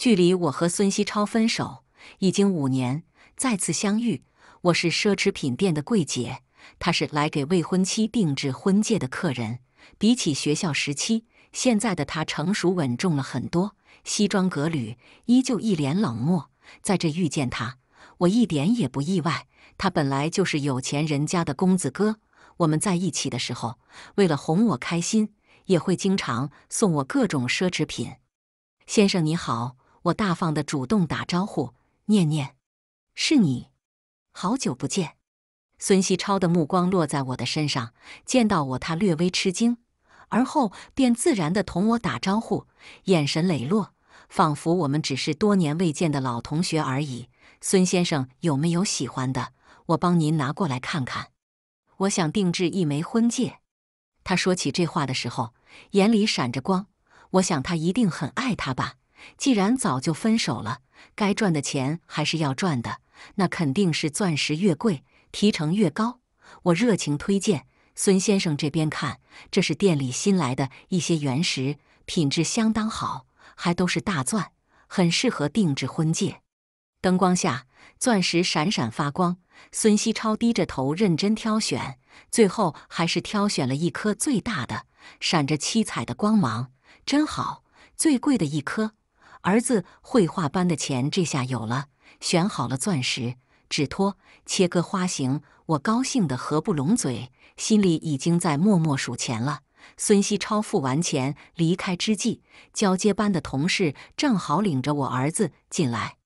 距离我和孙希超分手已经五年，再次相遇，我是奢侈品店的柜姐，他是来给未婚妻定制婚戒的客人。比起学校时期，现在的他成熟稳重了很多，西装革履，依旧一脸冷漠。在这遇见他，我一点也不意外。他本来就是有钱人家的公子哥。我们在一起的时候，为了哄我开心，也会经常送我各种奢侈品。先生你好。我大方的主动打招呼，念念，是你，好久不见。孙希超的目光落在我的身上，见到我，他略微吃惊，而后便自然的同我打招呼，眼神磊落，仿佛我们只是多年未见的老同学而已。孙先生有没有喜欢的？我帮您拿过来看看。我想定制一枚婚戒。他说起这话的时候，眼里闪着光。我想他一定很爱她吧。既然早就分手了，该赚的钱还是要赚的，那肯定是钻石越贵，提成越高。我热情推荐孙先生这边看，这是店里新来的一些原石，品质相当好，还都是大钻，很适合定制婚戒。灯光下，钻石闪闪发光。孙希超低着头认真挑选，最后还是挑选了一颗最大的，闪着七彩的光芒，真好，最贵的一颗。儿子绘画班的钱，这下有了。选好了钻石、纸托、切割、花型，我高兴得合不拢嘴，心里已经在默默数钱了。孙希超付完钱离开之际，交接班的同事正好领着我儿子进来。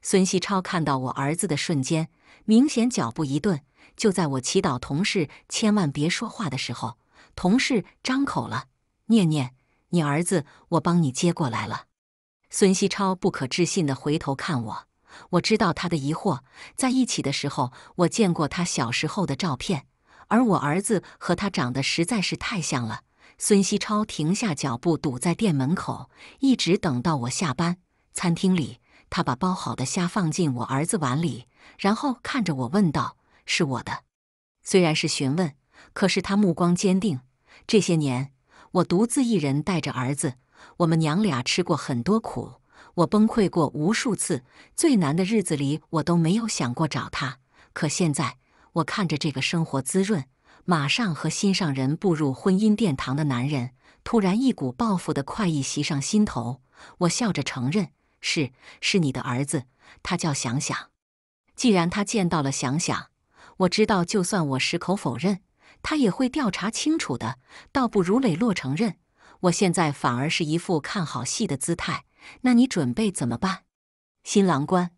孙希超看到我儿子的瞬间，明显脚步一顿。就在我祈祷同事千万别说话的时候，同事张口了：“念念，你儿子，我帮你接过来了。”孙希超不可置信地回头看我，我知道他的疑惑。在一起的时候，我见过他小时候的照片，而我儿子和他长得实在是太像了。孙希超停下脚步，堵在店门口，一直等到我下班。餐厅里，他把包好的虾放进我儿子碗里，然后看着我问道：“是我的？”虽然是询问，可是他目光坚定。这些年，我独自一人带着儿子。我们娘俩吃过很多苦，我崩溃过无数次。最难的日子里，我都没有想过找他。可现在，我看着这个生活滋润、马上和心上人步入婚姻殿堂的男人，突然一股报复的快意袭上心头。我笑着承认：“是，是你的儿子，他叫想想。”既然他见到了想想，我知道，就算我矢口否认，他也会调查清楚的。倒不如磊落承认。我现在反而是一副看好戏的姿态，那你准备怎么办？新郎官，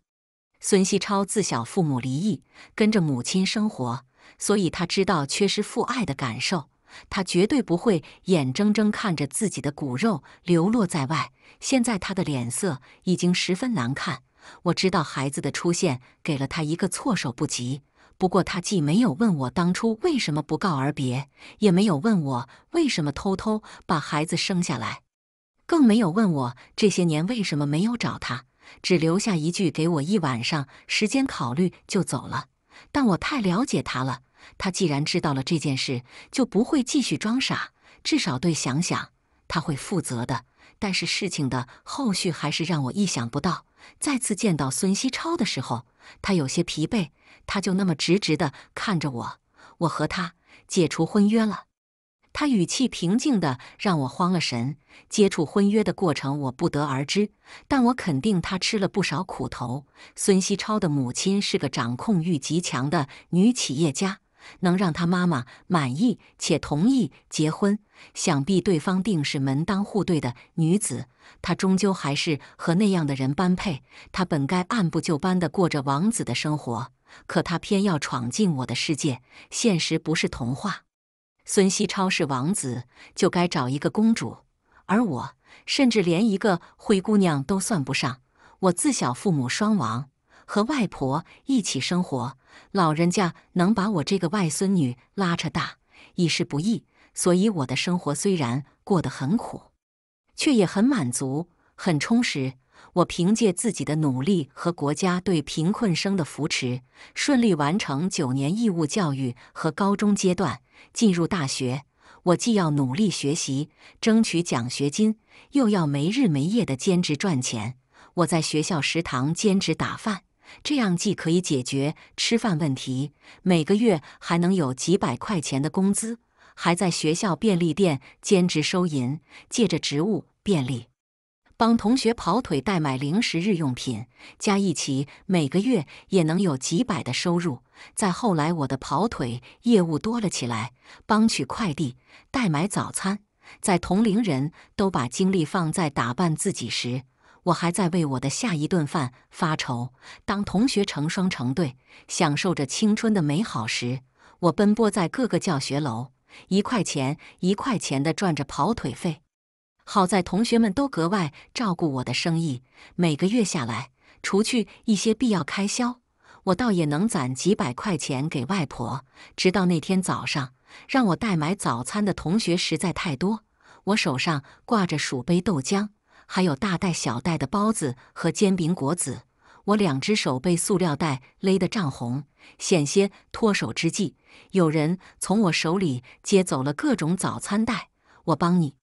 孙希超自小父母离异，跟着母亲生活，所以他知道缺失父爱的感受。他绝对不会眼睁睁看着自己的骨肉流落在外。现在他的脸色已经十分难看，我知道孩子的出现给了他一个措手不及。不过他既没有问我当初为什么不告而别，也没有问我为什么偷偷把孩子生下来，更没有问我这些年为什么没有找他，只留下一句“给我一晚上时间考虑”就走了。但我太了解他了，他既然知道了这件事，就不会继续装傻，至少对想想他会负责的。但是事情的后续还是让我意想不到。再次见到孙希超的时候，他有些疲惫。他就那么直直的看着我，我和他解除婚约了。他语气平静的让我慌了神。接触婚约的过程我不得而知，但我肯定他吃了不少苦头。孙希超的母亲是个掌控欲极强的女企业家，能让他妈妈满意且同意结婚，想必对方定是门当户对的女子。他终究还是和那样的人般配。他本该按部就班的过着王子的生活。可他偏要闯进我的世界。现实不是童话。孙熙超是王子，就该找一个公主。而我，甚至连一个灰姑娘都算不上。我自小父母双亡，和外婆一起生活。老人家能把我这个外孙女拉扯大，已是不易。所以我的生活虽然过得很苦，却也很满足，很充实。我凭借自己的努力和国家对贫困生的扶持，顺利完成九年义务教育和高中阶段，进入大学。我既要努力学习，争取奖学金，又要没日没夜的兼职赚钱。我在学校食堂兼职打饭，这样既可以解决吃饭问题，每个月还能有几百块钱的工资。还在学校便利店兼职收银，借着职务便利。帮同学跑腿、代买零食、日用品，加一起每个月也能有几百的收入。再后来，我的跑腿业务多了起来，帮取快递、代买早餐。在同龄人都把精力放在打扮自己时，我还在为我的下一顿饭发愁。当同学成双成对享受着青春的美好时，我奔波在各个教学楼，一块钱一块钱的赚着跑腿费。好在同学们都格外照顾我的生意，每个月下来，除去一些必要开销，我倒也能攒几百块钱给外婆。直到那天早上，让我代买早餐的同学实在太多，我手上挂着鼠杯豆浆，还有大袋小袋的包子和煎饼果子，我两只手被塑料袋勒得涨红，险些脱手之际，有人从我手里接走了各种早餐袋。我帮你。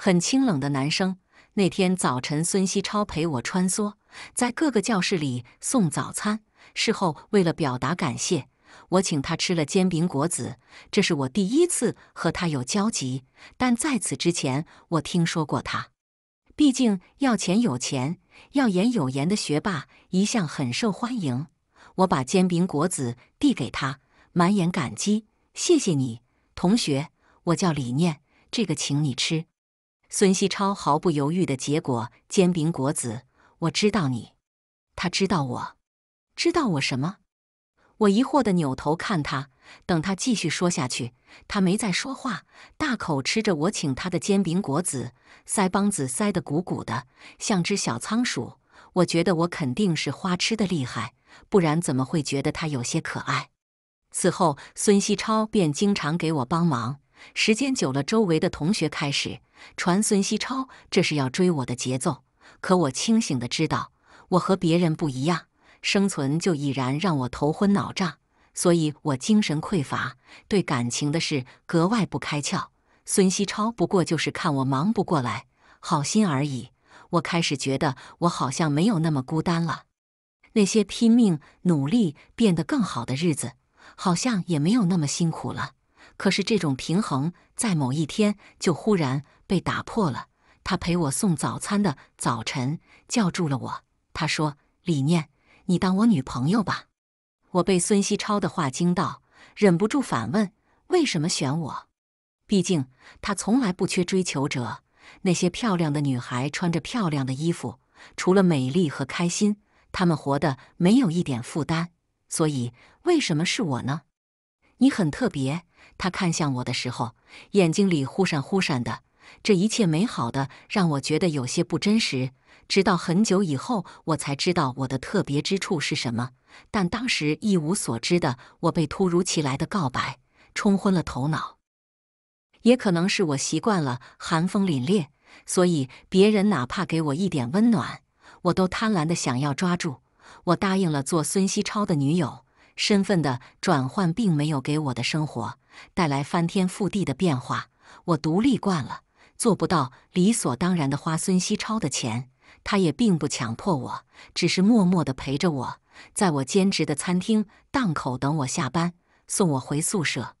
很清冷的男生。那天早晨，孙希超陪我穿梭在各个教室里送早餐。事后，为了表达感谢，我请他吃了煎饼果子。这是我第一次和他有交集，但在此之前，我听说过他。毕竟要钱有钱，要颜有颜的学霸一向很受欢迎。我把煎饼果子递给他，满眼感激：“谢谢你，同学。我叫李念，这个请你吃。”孙希超毫不犹豫的结果煎饼果子。我知道你，他知道我，知道我什么？我疑惑的扭头看他，等他继续说下去。他没再说话，大口吃着我请他的煎饼果子，腮帮子塞得鼓鼓的，像只小仓鼠。我觉得我肯定是花痴的厉害，不然怎么会觉得他有些可爱？此后，孙希超便经常给我帮忙。时间久了，周围的同学开始传孙希超这是要追我的节奏。可我清醒的知道，我和别人不一样，生存就已然让我头昏脑胀，所以我精神匮乏，对感情的事格外不开窍。孙希超不过就是看我忙不过来，好心而已。我开始觉得，我好像没有那么孤单了。那些拼命努力变得更好的日子，好像也没有那么辛苦了。可是这种平衡在某一天就忽然被打破了。他陪我送早餐的早晨叫住了我，他说：“李念，你当我女朋友吧。”我被孙希超的话惊到，忍不住反问：“为什么选我？毕竟他从来不缺追求者。那些漂亮的女孩穿着漂亮的衣服，除了美丽和开心，她们活得没有一点负担。所以为什么是我呢？你很特别。”他看向我的时候，眼睛里忽闪忽闪的，这一切美好的让我觉得有些不真实。直到很久以后，我才知道我的特别之处是什么，但当时一无所知的我被突如其来的告白冲昏了头脑。也可能是我习惯了寒风凛冽，所以别人哪怕给我一点温暖，我都贪婪的想要抓住。我答应了做孙希超的女友，身份的转换并没有给我的生活。带来翻天覆地的变化。我独立惯了，做不到理所当然的花孙希超的钱。他也并不强迫我，只是默默地陪着我，在我兼职的餐厅档口等我下班，送我回宿舍，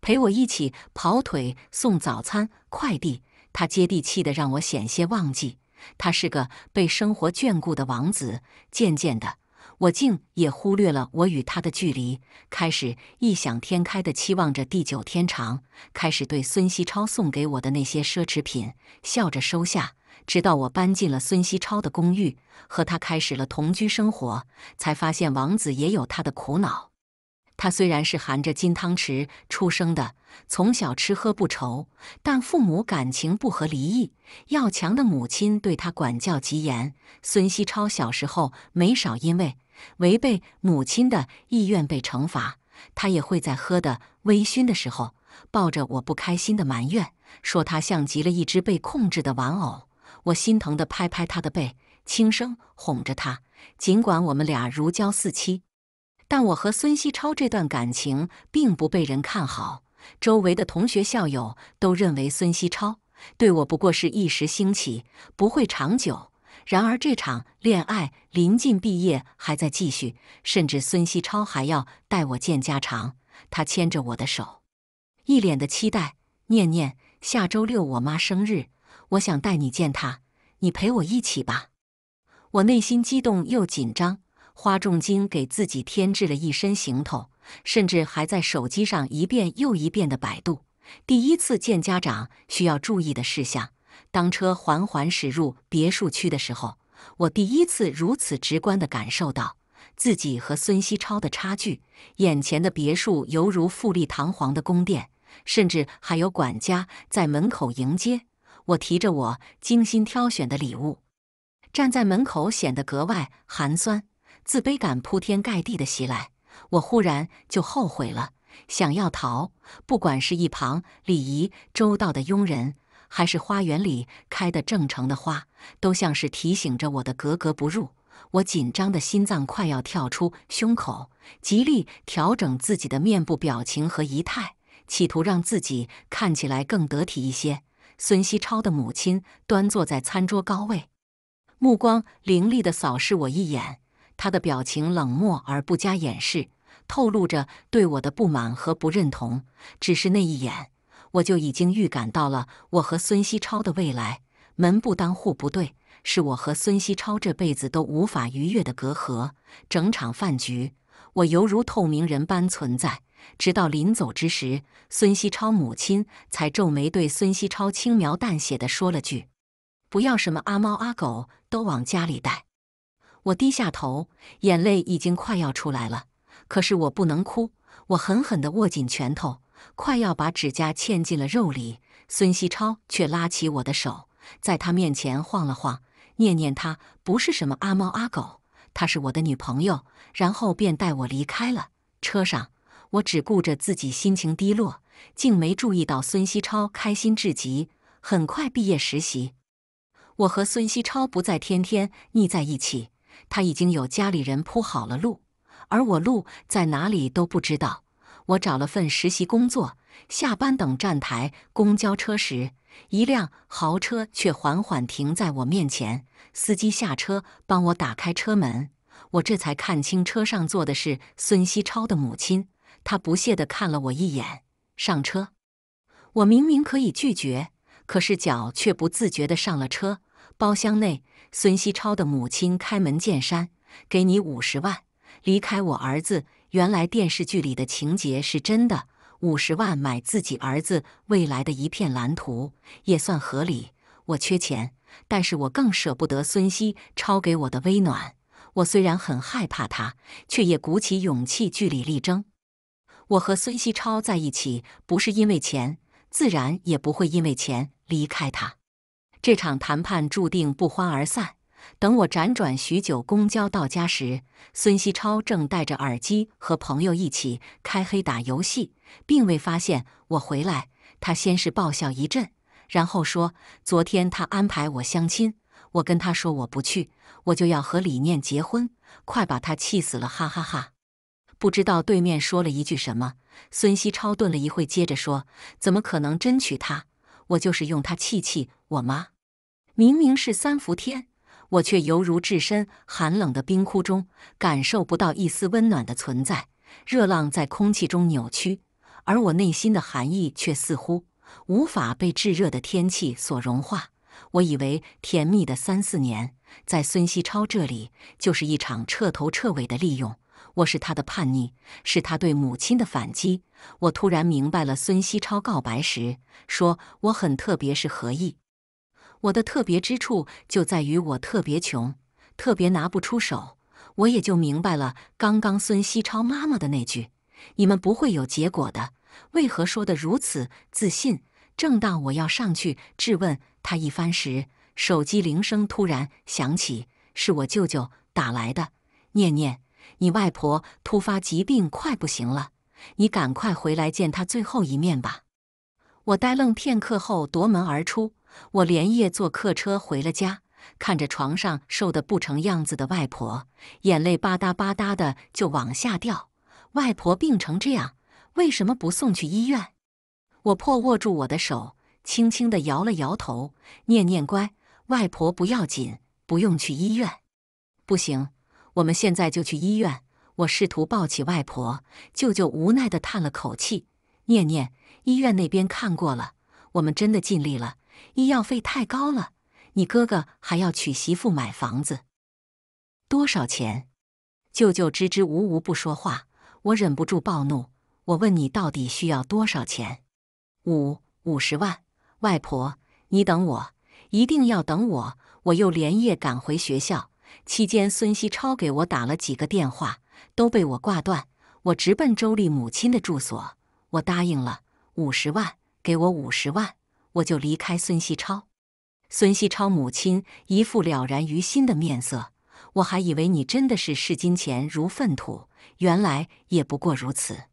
陪我一起跑腿送早餐、快递。他接地气的，让我险些忘记他是个被生活眷顾的王子。渐渐的。我竟也忽略了我与他的距离，开始异想天开地期望着地久天长，开始对孙希超送给我的那些奢侈品笑着收下。直到我搬进了孙希超的公寓，和他开始了同居生活，才发现王子也有他的苦恼。他虽然是含着金汤匙出生的，从小吃喝不愁，但父母感情不和离异，要强的母亲对他管教极严。孙希超小时候没少因为。违背母亲的意愿被惩罚，他也会在喝的微醺的时候抱着我不开心的埋怨，说他像极了一只被控制的玩偶。我心疼的拍拍他的背，轻声哄着他。尽管我们俩如胶似漆，但我和孙希超这段感情并不被人看好，周围的同学校友都认为孙希超对我不过是一时兴起，不会长久。然而，这场恋爱临近毕业还在继续，甚至孙希超还要带我见家长。他牵着我的手，一脸的期待。念念，下周六我妈生日，我想带你见她，你陪我一起吧。我内心激动又紧张，花重金给自己添置了一身行头，甚至还在手机上一遍又一遍的百度第一次见家长需要注意的事项。当车缓缓驶入别墅区的时候，我第一次如此直观地感受到自己和孙希超的差距。眼前的别墅犹如富丽堂皇的宫殿，甚至还有管家在门口迎接。我提着我精心挑选的礼物，站在门口显得格外寒酸，自卑感铺天盖地的袭来。我忽然就后悔了，想要逃。不管是一旁礼仪周到的佣人。还是花园里开的正常的花，都像是提醒着我的格格不入。我紧张的心脏快要跳出胸口，极力调整自己的面部表情和仪态，企图让自己看起来更得体一些。孙希超的母亲端坐在餐桌高位，目光凌厉地扫视我一眼，她的表情冷漠而不加掩饰，透露着对我的不满和不认同。只是那一眼。我就已经预感到了我和孙希超的未来，门不当户不对，是我和孙希超这辈子都无法逾越的隔阂。整场饭局，我犹如透明人般存在，直到临走之时，孙希超母亲才皱眉对孙希超轻描淡写的说了句：“不要什么阿猫阿狗都往家里带。”我低下头，眼泪已经快要出来了，可是我不能哭，我狠狠地握紧拳头。快要把指甲嵌进了肉里，孙希超却拉起我的手，在他面前晃了晃，念念他不是什么阿猫阿狗，他是我的女朋友。然后便带我离开了车上。我只顾着自己心情低落，竟没注意到孙希超开心至极。很快毕业实习，我和孙希超不再天天腻在一起。他已经有家里人铺好了路，而我路在哪里都不知道。我找了份实习工作，下班等站台公交车时，一辆豪车却缓缓停在我面前。司机下车帮我打开车门，我这才看清车上坐的是孙希超的母亲。他不屑地看了我一眼，上车。我明明可以拒绝，可是脚却不自觉地上了车。包厢内，孙希超的母亲开门见山：“给你五十万，离开我儿子。”原来电视剧里的情节是真的，五十万买自己儿子未来的一片蓝图也算合理。我缺钱，但是我更舍不得孙熙超给我的温暖。我虽然很害怕他，却也鼓起勇气据理力争。我和孙熙超在一起不是因为钱，自然也不会因为钱离开他。这场谈判注定不欢而散。等我辗转许久，公交到家时，孙希超正戴着耳机和朋友一起开黑打游戏，并未发现我回来。他先是爆笑一阵，然后说：“昨天他安排我相亲，我跟他说我不去，我就要和李念结婚，快把他气死了！”哈哈哈。不知道对面说了一句什么，孙希超顿了一会，接着说：“怎么可能真娶她？我就是用她气气我妈。明明是三伏天。”我却犹如置身寒冷的冰窟中，感受不到一丝温暖的存在。热浪在空气中扭曲，而我内心的寒意却似乎无法被炙热的天气所融化。我以为甜蜜的三四年，在孙希超这里就是一场彻头彻尾的利用。我是他的叛逆，是他对母亲的反击。我突然明白了孙希超告白时说我很特别是何意。我的特别之处就在于我特别穷，特别拿不出手。我也就明白了刚刚孙希超妈妈的那句“你们不会有结果的”，为何说的如此自信？正当我要上去质问他一番时，手机铃声突然响起，是我舅舅打来的：“念念，你外婆突发疾病，快不行了，你赶快回来见她最后一面吧。”我呆愣片刻后，夺门而出。我连夜坐客车回了家，看着床上瘦得不成样子的外婆，眼泪吧嗒吧嗒的就往下掉。外婆病成这样，为什么不送去医院？我婆握住我的手，轻轻的摇了摇头，念念乖，外婆不要紧，不用去医院。不行，我们现在就去医院。我试图抱起外婆，舅舅无奈的叹了口气，念念，医院那边看过了，我们真的尽力了。医药费太高了，你哥哥还要娶媳妇、买房子，多少钱？舅舅支支吾吾不说话，我忍不住暴怒，我问你到底需要多少钱？五五十万！外婆，你等我，一定要等我！我又连夜赶回学校，期间孙希超给我打了几个电话，都被我挂断。我直奔周丽母亲的住所，我答应了五十万，给我五十万。我就离开孙希超。孙希超母亲一副了然于心的面色，我还以为你真的是视金钱如粪土，原来也不过如此。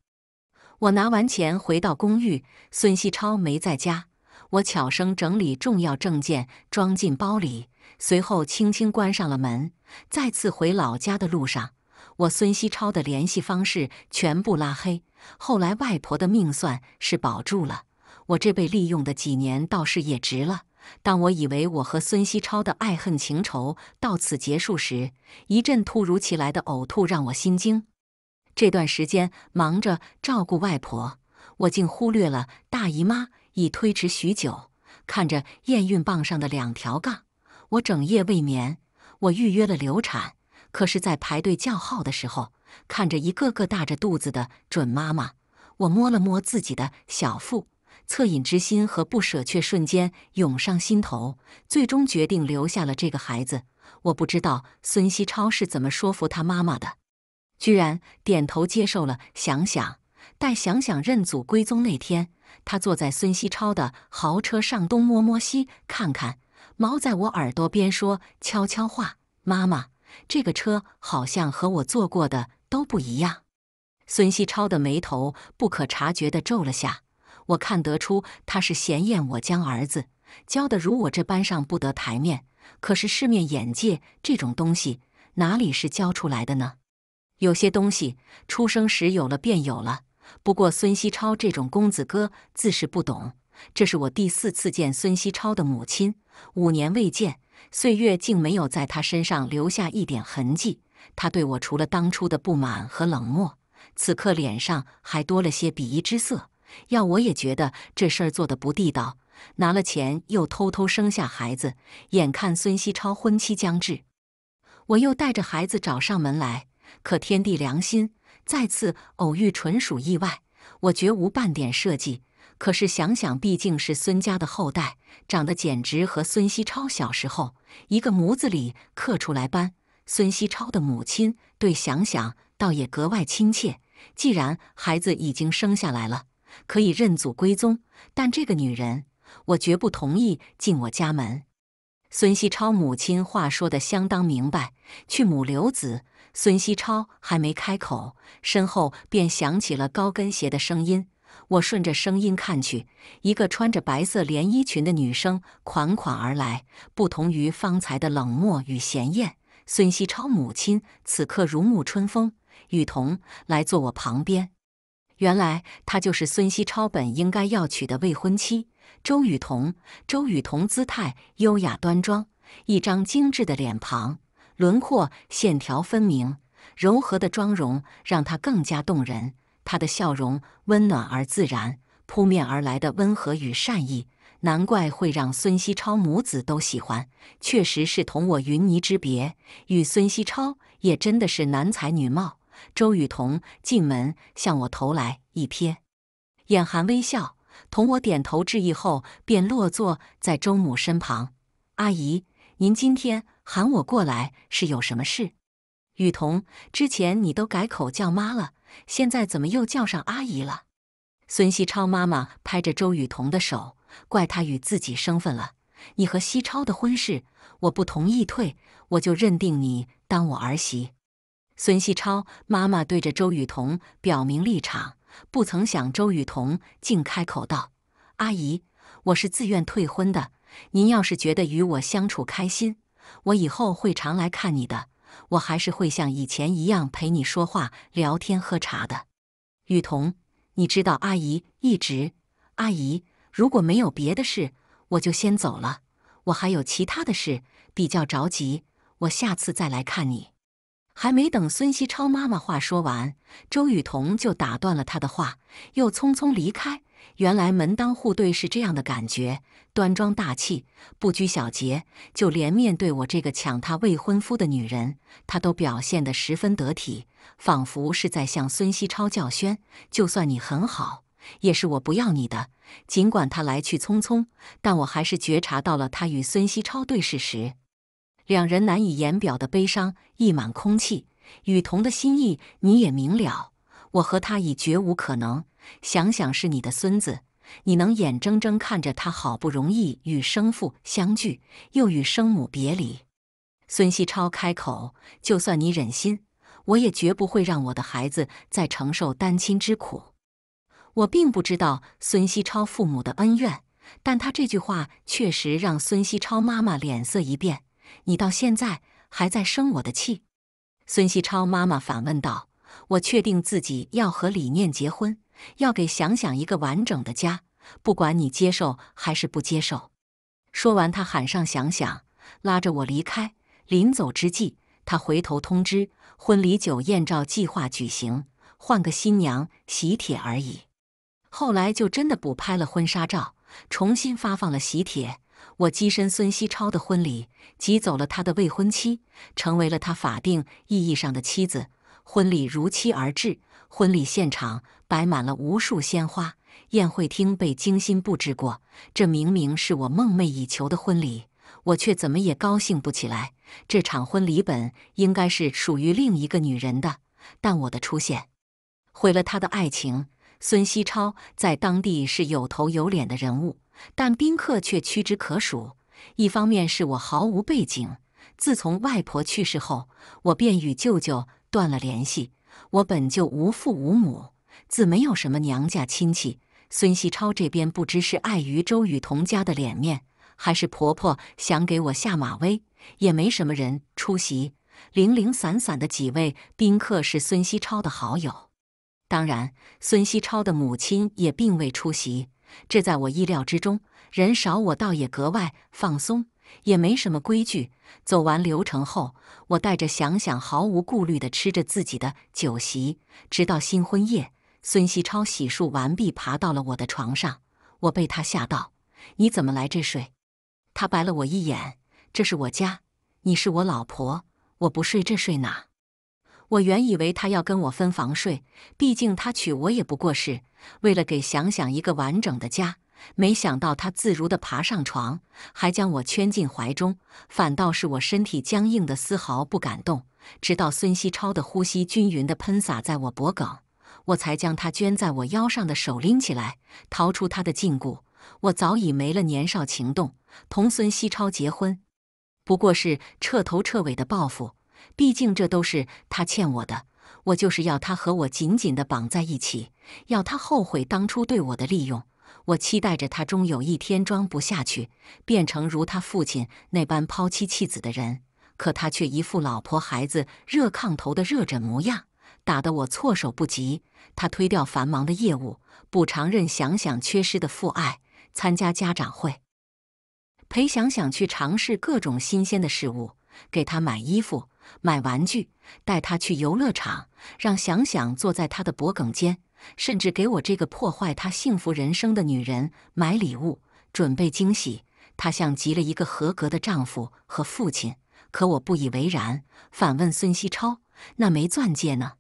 我拿完钱回到公寓，孙希超没在家。我悄声整理重要证件，装进包里，随后轻轻关上了门。再次回老家的路上，我孙希超的联系方式全部拉黑。后来外婆的命算是保住了。我这被利用的几年倒是也值了。当我以为我和孙希超的爱恨情仇到此结束时，一阵突如其来的呕吐让我心惊。这段时间忙着照顾外婆，我竟忽略了大姨妈已推迟许久。看着验孕棒上的两条杠，我整夜未眠。我预约了流产，可是在排队叫号的时候，看着一个个大着肚子的准妈妈，我摸了摸自己的小腹。恻隐之心和不舍却瞬间涌上心头，最终决定留下了这个孩子。我不知道孙希超是怎么说服他妈妈的，居然点头接受了。想想，待想想认祖归宗那天，他坐在孙希超的豪车上，东摸摸西看看，猫在我耳朵边说悄悄话：“妈妈，这个车好像和我坐过的都不一样。”孙希超的眉头不可察觉地皱了下。我看得出他是嫌厌我将儿子教的如我这般上不得台面。可是世面眼界这种东西哪里是教出来的呢？有些东西出生时有了便有了。不过孙熙超这种公子哥自是不懂。这是我第四次见孙熙超的母亲，五年未见，岁月竟没有在他身上留下一点痕迹。他对我除了当初的不满和冷漠，此刻脸上还多了些鄙夷之色。要我也觉得这事儿做得不地道，拿了钱又偷偷生下孩子。眼看孙熙超婚期将至，我又带着孩子找上门来。可天地良心，再次偶遇纯属意外，我绝无半点设计。可是想想，毕竟是孙家的后代，长得简直和孙熙超小时候一个模子里刻出来般。孙熙超的母亲对想想倒也格外亲切。既然孩子已经生下来了，可以认祖归宗，但这个女人，我绝不同意进我家门。孙希超母亲话说的相当明白。去母留子。孙希超还没开口，身后便响起了高跟鞋的声音。我顺着声音看去，一个穿着白色连衣裙的女生款款而来。不同于方才的冷漠与闲厌，孙希超母亲此刻如沐春风。雨桐，来坐我旁边。原来她就是孙希超本应该要娶的未婚妻周雨彤。周雨彤姿态优雅端庄，一张精致的脸庞，轮廓线条分明，柔和的妆容让她更加动人。她的笑容温暖而自然，扑面而来的温和与善意，难怪会让孙希超母子都喜欢。确实是同我云泥之别，与孙希超也真的是男才女貌。周雨桐进门，向我投来一瞥，眼含微笑，同我点头致意后，便落座在周母身旁。阿姨，您今天喊我过来是有什么事？雨桐，之前你都改口叫妈了，现在怎么又叫上阿姨了？孙希超妈妈拍着周雨桐的手，怪她与自己生分了。你和希超的婚事，我不同意退，我就认定你当我儿媳。孙希超妈妈对着周雨桐表明立场，不曾想周雨桐竟开口道：“阿姨，我是自愿退婚的。您要是觉得与我相处开心，我以后会常来看你的。我还是会像以前一样陪你说话、聊天、喝茶的。”雨桐，你知道阿姨一直……阿姨，如果没有别的事，我就先走了。我还有其他的事，比较着急，我下次再来看你。还没等孙希超妈妈话说完，周雨彤就打断了他的话，又匆匆离开。原来门当户对是这样的感觉，端庄大气，不拘小节，就连面对我这个抢他未婚夫的女人，她都表现得十分得体，仿佛是在向孙希超叫宣：就算你很好，也是我不要你的。尽管他来去匆匆，但我还是觉察到了他与孙希超对视时。两人难以言表的悲伤溢满空气。雨桐的心意你也明了，我和他已绝无可能。想想是你的孙子，你能眼睁睁看着他好不容易与生父相聚，又与生母别离？孙希超开口：“就算你忍心，我也绝不会让我的孩子再承受单亲之苦。”我并不知道孙希超父母的恩怨，但他这句话确实让孙希超妈妈脸色一变。你到现在还在生我的气？孙希超妈妈反问道。我确定自己要和李念结婚，要给想想一个完整的家，不管你接受还是不接受。说完，他喊上想想，拉着我离开。临走之际，他回头通知婚礼酒宴照计划举行，换个新娘，喜帖而已。后来就真的补拍了婚纱照，重新发放了喜帖。我跻身孙希超的婚礼，挤走了他的未婚妻，成为了他法定意义上的妻子。婚礼如期而至，婚礼现场摆满了无数鲜花，宴会厅被精心布置过。这明明是我梦寐以求的婚礼，我却怎么也高兴不起来。这场婚礼本应该是属于另一个女人的，但我的出现毁了他的爱情。孙希超在当地是有头有脸的人物。但宾客却屈指可数。一方面是我毫无背景，自从外婆去世后，我便与舅舅断了联系。我本就无父无母，自没有什么娘家亲戚。孙希超这边不知是碍于周雨桐家的脸面，还是婆婆想给我下马威，也没什么人出席。零零散散的几位宾客是孙希超的好友，当然，孙希超的母亲也并未出席。这在我意料之中，人少我倒也格外放松，也没什么规矩。走完流程后，我带着想想毫无顾虑地吃着自己的酒席，直到新婚夜，孙熙超洗漱完毕，爬到了我的床上，我被他吓到，你怎么来这睡？他白了我一眼，这是我家，你是我老婆，我不睡这睡哪？我原以为他要跟我分房睡，毕竟他娶我也不过是为了给想想一个完整的家。没想到他自如地爬上床，还将我圈进怀中，反倒是我身体僵硬的丝毫不敢动。直到孙希超的呼吸均匀地喷洒在我脖颈，我才将他圈在我腰上的手拎起来，逃出他的禁锢。我早已没了年少情动，同孙希超结婚，不过是彻头彻尾的报复。毕竟这都是他欠我的，我就是要他和我紧紧地绑在一起，要他后悔当初对我的利用。我期待着他终有一天装不下去，变成如他父亲那般抛妻弃子的人。可他却一副老婆孩子热炕头的热枕模样，打得我措手不及。他推掉繁忙的业务，补偿任想想缺失的父爱，参加家长会，陪想想去尝试各种新鲜的事物，给他买衣服。买玩具，带他去游乐场，让想想坐在他的脖梗间，甚至给我这个破坏他幸福人生的女人买礼物，准备惊喜。他像极了一个合格的丈夫和父亲。可我不以为然，反问孙希超：“那枚钻戒呢？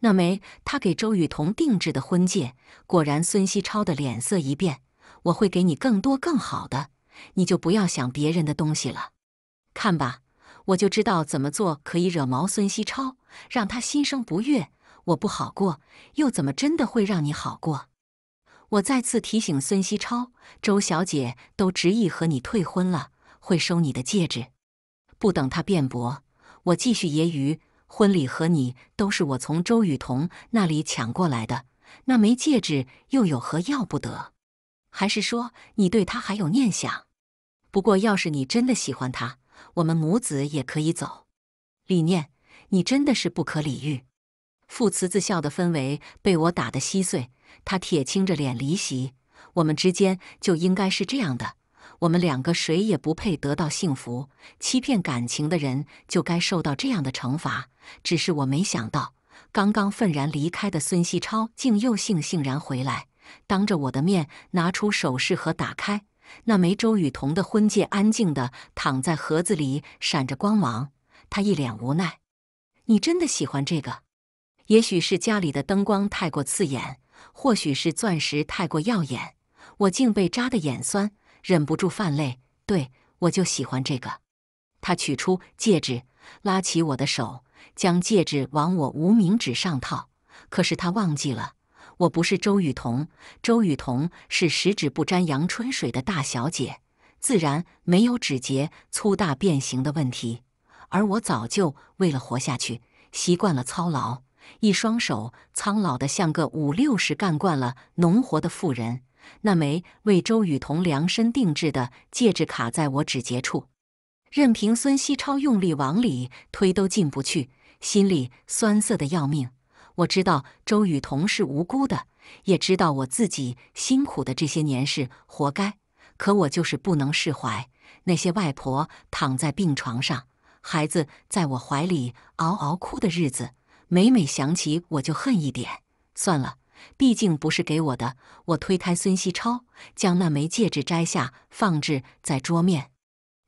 那枚他给周雨彤定制的婚戒？”果然，孙希超的脸色一变：“我会给你更多更好的，你就不要想别人的东西了。看吧。”我就知道怎么做可以惹毛孙希超，让他心生不悦。我不好过，又怎么真的会让你好过？我再次提醒孙希超，周小姐都执意和你退婚了，会收你的戒指。不等他辩驳，我继续揶揄：婚礼和你都是我从周雨桐那里抢过来的，那枚戒指又有何要不得？还是说你对他还有念想？不过，要是你真的喜欢他我们母子也可以走。李念，你真的是不可理喻。父慈子孝的氛围被我打得稀碎。他铁青着脸离席。我们之间就应该是这样的。我们两个谁也不配得到幸福。欺骗感情的人就该受到这样的惩罚。只是我没想到，刚刚愤然离开的孙希超，竟又悻悻然回来，当着我的面拿出首饰盒打开。那枚周雨桐的婚戒安静的躺在盒子里，闪着光芒。他一脸无奈：“你真的喜欢这个？”也许是家里的灯光太过刺眼，或许是钻石太过耀眼，我竟被扎的眼酸，忍不住泛泪。对，我就喜欢这个。他取出戒指，拉起我的手，将戒指往我无名指上套。可是他忘记了。我不是周雨桐，周雨桐是十指不沾阳春水的大小姐，自然没有指节粗大变形的问题。而我早就为了活下去，习惯了操劳，一双手苍老的像个五六十干惯了农活的妇人。那枚为周雨桐量身定制的戒指卡在我指节处，任凭孙希超用力往里推都进不去，心里酸涩的要命。我知道周雨桐是无辜的，也知道我自己辛苦的这些年是活该。可我就是不能释怀。那些外婆躺在病床上，孩子在我怀里嗷嗷哭的日子，每每想起我就恨一点。算了，毕竟不是给我的。我推开孙希超，将那枚戒指摘下，放置在桌面。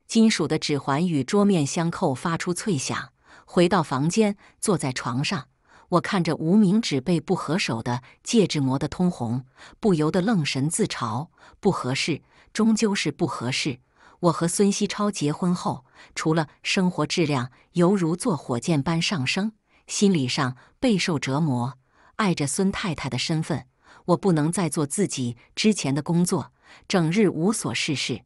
金属的指环与桌面相扣，发出脆响。回到房间，坐在床上。我看着无名指被不合手的戒指磨得通红，不由得愣神自嘲：不合适，终究是不合适。我和孙希超结婚后，除了生活质量犹如坐火箭般上升，心理上备受折磨。碍着孙太太的身份，我不能再做自己之前的工作，整日无所事事。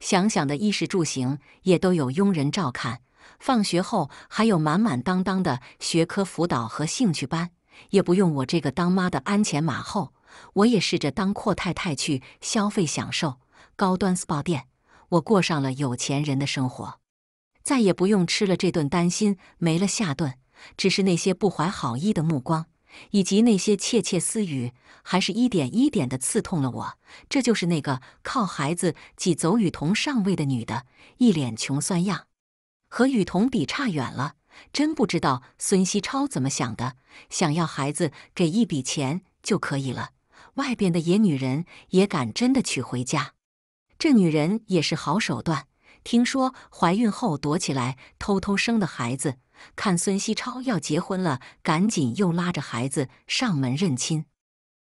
想想的衣食住行也都有佣人照看。放学后还有满满当当的学科辅导和兴趣班，也不用我这个当妈的鞍前马后。我也试着当阔太太去消费享受高端 SPA 店，我过上了有钱人的生活，再也不用吃了这顿担心没了下顿。只是那些不怀好意的目光以及那些窃窃私语，还是一点一点的刺痛了我。这就是那个靠孩子挤走雨桐上位的女的，一脸穷酸样。和雨桐比差远了，真不知道孙希超怎么想的。想要孩子给一笔钱就可以了，外边的野女人也敢真的娶回家？这女人也是好手段。听说怀孕后躲起来偷偷生的孩子，看孙希超要结婚了，赶紧又拉着孩子上门认亲。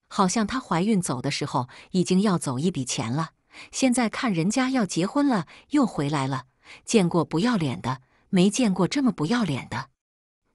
好像她怀孕走的时候已经要走一笔钱了，现在看人家要结婚了又回来了。见过不要脸的，没见过这么不要脸的。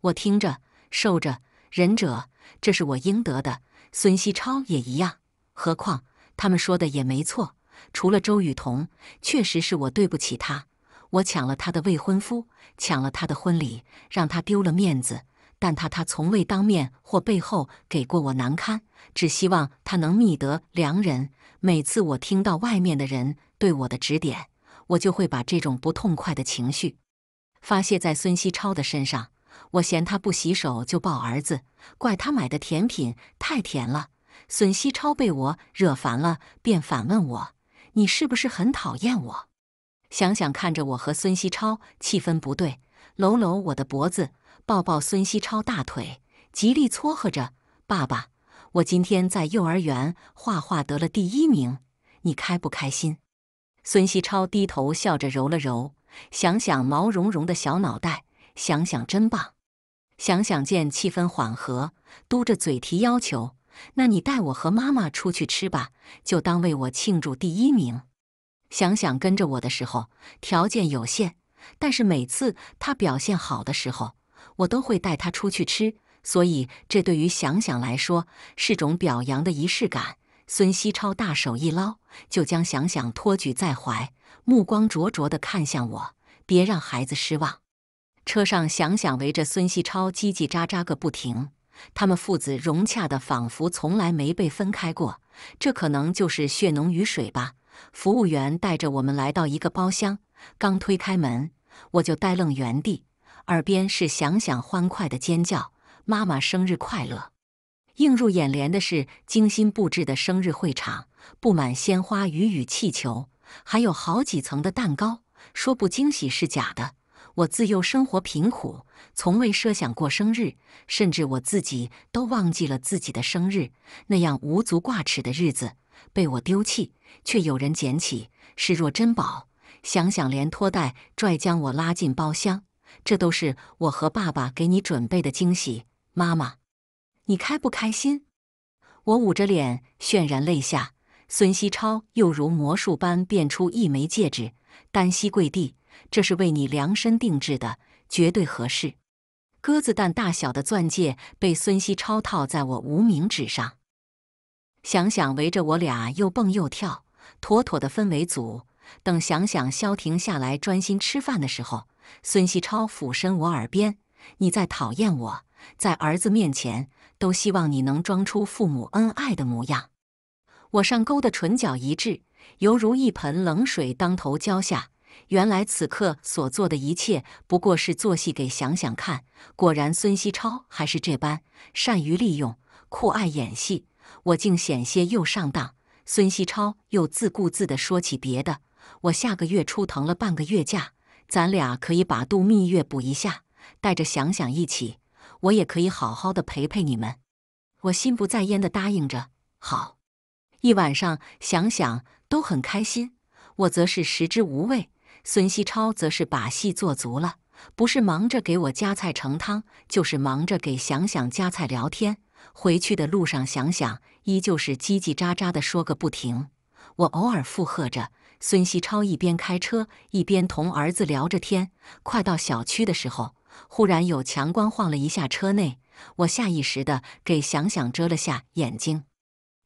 我听着，受着，忍着，这是我应得的。孙希超也一样。何况他们说的也没错。除了周雨桐，确实是我对不起他。我抢了他的未婚夫，抢了他的婚礼，让他丢了面子。但他他从未当面或背后给过我难堪。只希望他能觅得良人。每次我听到外面的人对我的指点。我就会把这种不痛快的情绪发泄在孙希超的身上。我嫌他不洗手就抱儿子，怪他买的甜品太甜了。孙希超被我惹烦了，便反问我：“你是不是很讨厌我？”想想看着我和孙希超气氛不对，搂搂我的脖子，抱抱孙希超大腿，极力撮合着：“爸爸，我今天在幼儿园画画得了第一名，你开不开心？”孙熙超低头笑着揉了揉，想想毛茸茸的小脑袋，想想真棒。想想见气氛缓和，嘟着嘴提要求：“那你带我和妈妈出去吃吧，就当为我庆祝第一名。”想想跟着我的时候条件有限，但是每次他表现好的时候，我都会带他出去吃，所以这对于想想来说是种表扬的仪式感。孙希超大手一捞，就将想想托举在怀，目光灼灼的看向我，别让孩子失望。车上想想围着孙希超叽叽喳喳个不停，他们父子融洽的仿佛从来没被分开过，这可能就是血浓于水吧。服务员带着我们来到一个包厢，刚推开门，我就呆愣原地，耳边是想想欢快的尖叫：“妈妈生日快乐！”映入眼帘的是精心布置的生日会场，布满鲜花与与气球，还有好几层的蛋糕。说不惊喜是假的。我自幼生活贫苦，从未设想过生日，甚至我自己都忘记了自己的生日。那样无足挂齿的日子被我丢弃，却有人捡起，视若珍宝。想想连拖带拽将我拉进包厢，这都是我和爸爸给你准备的惊喜，妈妈。你开不开心？我捂着脸，泫然泪下。孙希超又如魔术般变出一枚戒指，单膝跪地，这是为你量身定制的，绝对合适。鸽子蛋大小的钻戒被孙希超套在我无名指上。想想围着我俩又蹦又跳，妥妥的氛围组。等想想消停下来专心吃饭的时候，孙希超俯身我耳边：“你在讨厌我，在儿子面前。”都希望你能装出父母恩爱的模样。我上钩的唇角一滞，犹如一盆冷水当头浇下。原来此刻所做的一切，不过是做戏给想想看。果然，孙希超还是这般善于利用，酷爱演戏。我竟险些又上当。孙希超又自顾自地说起别的：“我下个月初疼了半个月假，咱俩可以把度蜜月补一下，带着想想一起。”我也可以好好的陪陪你们，我心不在焉的答应着。好，一晚上想想都很开心，我则是食之无味。孙希超则是把戏做足了，不是忙着给我夹菜盛汤，就是忙着给想想夹菜聊天。回去的路上，想想依旧是叽叽喳喳的说个不停，我偶尔附和着。孙希超一边开车一边同儿子聊着天。快到小区的时候。忽然有强光晃了一下车内，我下意识地给想想遮了下眼睛。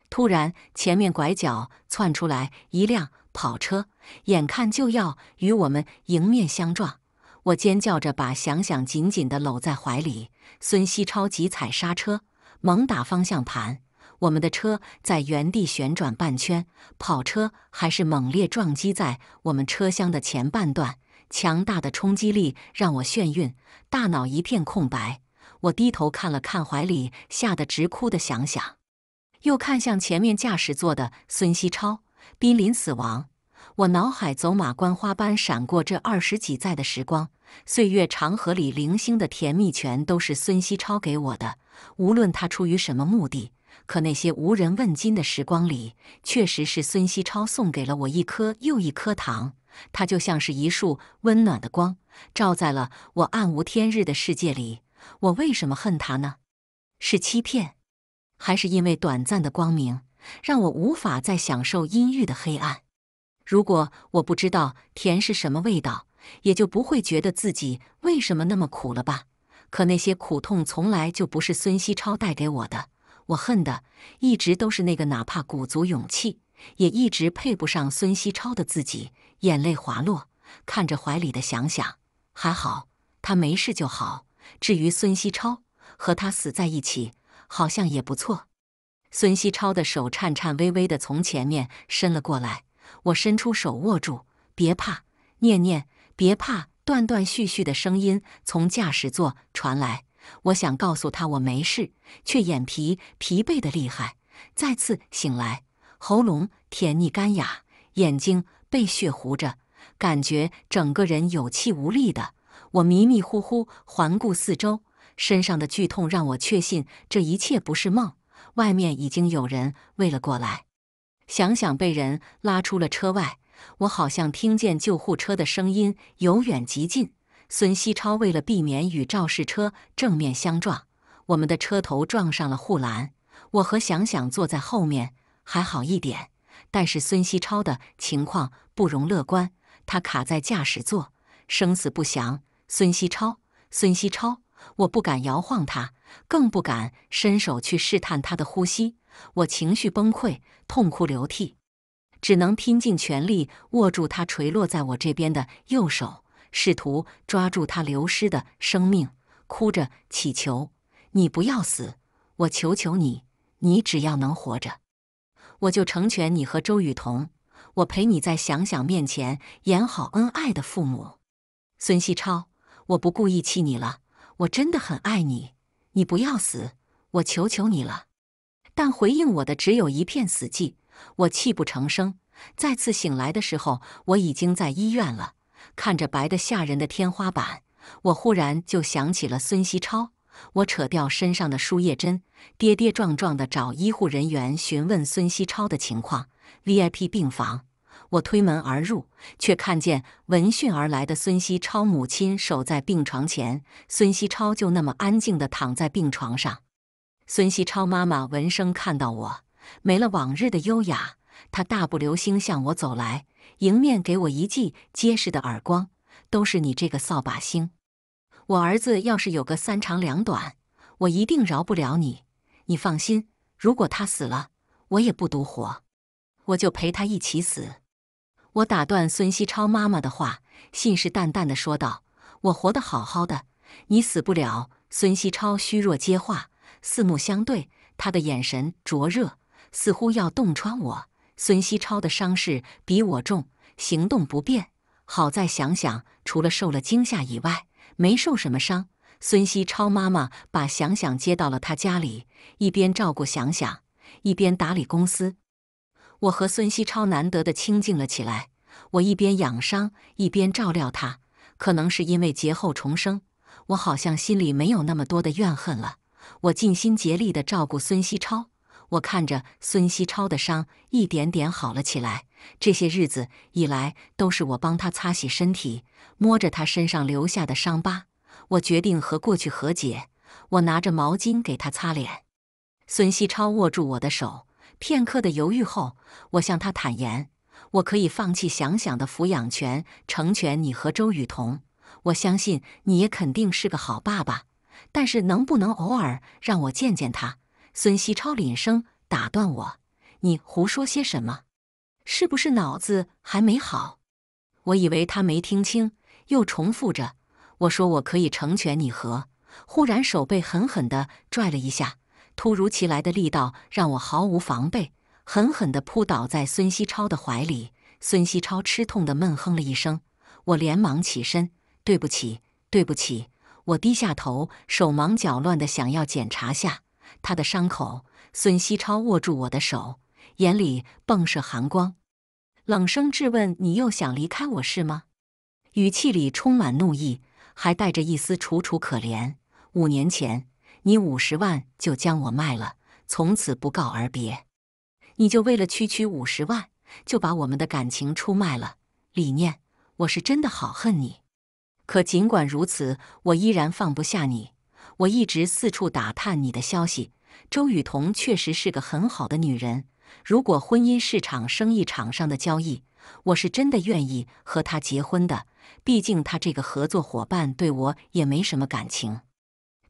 突然，前面拐角窜出来一辆跑车，眼看就要与我们迎面相撞，我尖叫着把想想紧紧地搂在怀里。孙希超急踩刹车，猛打方向盘，我们的车在原地旋转半圈，跑车还是猛烈撞击在我们车厢的前半段。强大的冲击力让我眩晕，大脑一片空白。我低头看了看怀里，吓得直哭的想想，又看向前面驾驶座的孙希超，濒临死亡。我脑海走马观花般闪过这二十几载的时光，岁月长河里零星的甜蜜全都是孙希超给我的。无论他出于什么目的，可那些无人问津的时光里，确实是孙希超送给了我一颗又一颗糖。它就像是一束温暖的光，照在了我暗无天日的世界里。我为什么恨他呢？是欺骗，还是因为短暂的光明让我无法再享受阴郁的黑暗？如果我不知道甜是什么味道，也就不会觉得自己为什么那么苦了吧？可那些苦痛从来就不是孙希超带给我的，我恨的一直都是那个哪怕鼓足勇气，也一直配不上孙希超的自己。眼泪滑落，看着怀里的想想，还好他没事就好。至于孙希超，和他死在一起好像也不错。孙希超的手颤颤巍巍地从前面伸了过来，我伸出手握住，别怕，念念，别怕。断断续续的声音从驾驶座传来，我想告诉他我没事，却眼皮疲惫的厉害，再次醒来，喉咙甜腻干哑，眼睛。被血糊着，感觉整个人有气无力的。我迷迷糊糊环顾四周，身上的剧痛让我确信这一切不是梦。外面已经有人围了过来。想想被人拉出了车外，我好像听见救护车的声音由远及近。孙希超为了避免与肇事车正面相撞，我们的车头撞上了护栏。我和想想坐在后面，还好一点。但是孙希超的情况不容乐观，他卡在驾驶座，生死不详。孙希超，孙希超，我不敢摇晃他，更不敢伸手去试探他的呼吸。我情绪崩溃，痛哭流涕，只能拼尽全力握住他垂落在我这边的右手，试图抓住他流失的生命，哭着祈求：“你不要死，我求求你，你只要能活着。”我就成全你和周雨桐，我陪你在想想面前演好恩爱的父母。孙希超，我不故意气你了，我真的很爱你，你不要死，我求求你了。但回应我的只有一片死寂，我泣不成声。再次醒来的时候，我已经在医院了，看着白的吓人的天花板，我忽然就想起了孙希超。我扯掉身上的输液针，跌跌撞撞地找医护人员询问孙希超的情况。VIP 病房，我推门而入，却看见闻讯而来的孙希超母亲守在病床前。孙希超就那么安静地躺在病床上。孙希超妈妈闻声看到我，没了往日的优雅，她大步流星向我走来，迎面给我一记结实的耳光：“都是你这个扫把星！”我儿子要是有个三长两短，我一定饶不了你。你放心，如果他死了，我也不独活，我就陪他一起死。我打断孙希超妈妈的话，信誓旦旦的说道：“我活得好好的，你死不了。”孙希超虚弱接话，四目相对，他的眼神灼热，似乎要洞穿我。孙希超的伤势比我重，行动不便，好在想想，除了受了惊吓以外。没受什么伤，孙希超妈妈把想想接到了他家里，一边照顾想想，一边打理公司。我和孙希超难得的清静了起来，我一边养伤，一边照料他。可能是因为劫后重生，我好像心里没有那么多的怨恨了。我尽心竭力的照顾孙希超。我看着孙希超的伤一点点好了起来，这些日子以来都是我帮他擦洗身体，摸着他身上留下的伤疤。我决定和过去和解。我拿着毛巾给他擦脸，孙希超握住我的手，片刻的犹豫后，我向他坦言：“我可以放弃想想的抚养权，成全你和周雨桐。我相信你也肯定是个好爸爸，但是能不能偶尔让我见见他？”孙希超冷声打断我：“你胡说些什么？是不是脑子还没好？”我以为他没听清，又重复着：“我说我可以成全你和……”忽然手被狠狠的拽了一下，突如其来的力道让我毫无防备，狠狠的扑倒在孙希超的怀里。孙希超吃痛的闷哼了一声，我连忙起身：“对不起，对不起！”我低下头，手忙脚乱的想要检查下。他的伤口。孙希超握住我的手，眼里迸射寒光，冷声质问：“你又想离开我是吗？”语气里充满怒意，还带着一丝楚楚可怜。五年前，你五十万就将我卖了，从此不告而别。你就为了区区五十万，就把我们的感情出卖了，李念。我是真的好恨你，可尽管如此，我依然放不下你。我一直四处打探你的消息。周雨桐确实是个很好的女人。如果婚姻是场生意场上的交易，我是真的愿意和她结婚的。毕竟她这个合作伙伴对我也没什么感情。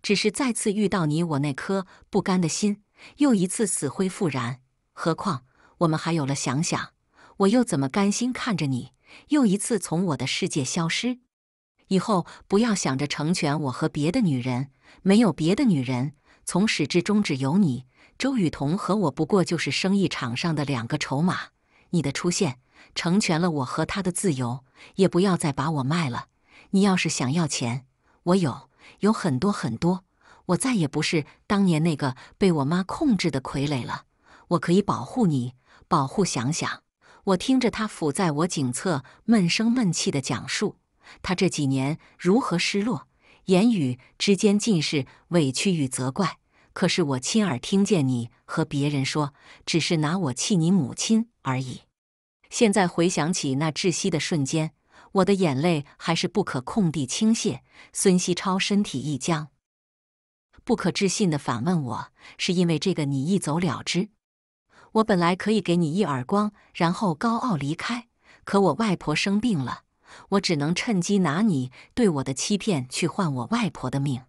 只是再次遇到你，我那颗不甘的心又一次死灰复燃。何况我们还有了想想，我又怎么甘心看着你又一次从我的世界消失？以后不要想着成全我和别的女人，没有别的女人，从始至终只有你。周雨桐和我不过就是生意场上的两个筹码。你的出现成全了我和她的自由，也不要再把我卖了。你要是想要钱，我有，有很多很多。我再也不是当年那个被我妈控制的傀儡了，我可以保护你，保护想想。我听着，他伏在我颈侧，闷声闷气的讲述。他这几年如何失落？言语之间尽是委屈与责怪。可是我亲耳听见你和别人说，只是拿我气你母亲而已。现在回想起那窒息的瞬间，我的眼泪还是不可控地倾泻。孙希超身体一僵，不可置信地反问我：“是因为这个你一走了之？我本来可以给你一耳光，然后高傲离开。可我外婆生病了。”我只能趁机拿你对我的欺骗去换我外婆的命。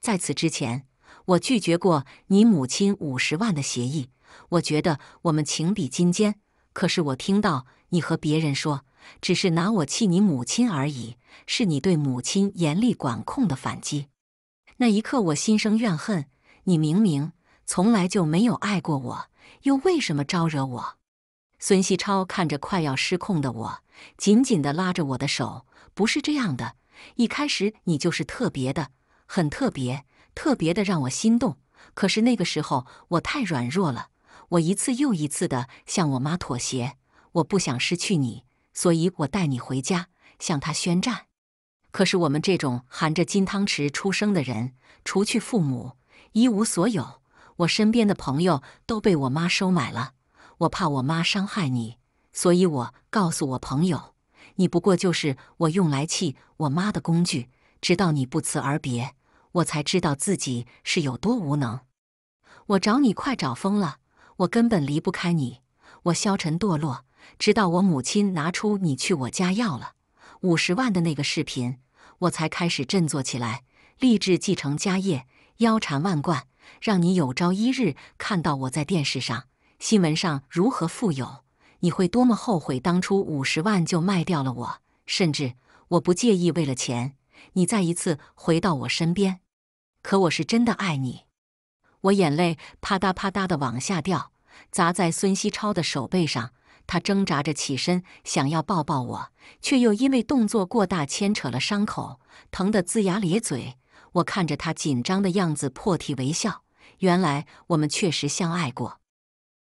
在此之前，我拒绝过你母亲五十万的协议。我觉得我们情比金坚。可是我听到你和别人说，只是拿我气你母亲而已，是你对母亲严厉管控的反击。那一刻，我心生怨恨。你明明从来就没有爱过我，又为什么招惹我？孙希超看着快要失控的我。紧紧地拉着我的手，不是这样的。一开始你就是特别的，很特别，特别的让我心动。可是那个时候我太软弱了，我一次又一次地向我妈妥协。我不想失去你，所以我带你回家，向她宣战。可是我们这种含着金汤匙出生的人，除去父母，一无所有。我身边的朋友都被我妈收买了，我怕我妈伤害你。所以我告诉我朋友，你不过就是我用来气我妈的工具。直到你不辞而别，我才知道自己是有多无能。我找你快找疯了，我根本离不开你。我消沉堕落，直到我母亲拿出你去我家要了五十万的那个视频，我才开始振作起来，立志继承家业，腰缠万贯，让你有朝一日看到我在电视上、新闻上如何富有。你会多么后悔当初五十万就卖掉了我，甚至我不介意为了钱你再一次回到我身边，可我是真的爱你。我眼泪啪嗒啪嗒的往下掉，砸在孙希超的手背上。他挣扎着起身想要抱抱我，却又因为动作过大牵扯了伤口，疼得龇牙咧嘴。我看着他紧张的样子破涕为笑，原来我们确实相爱过。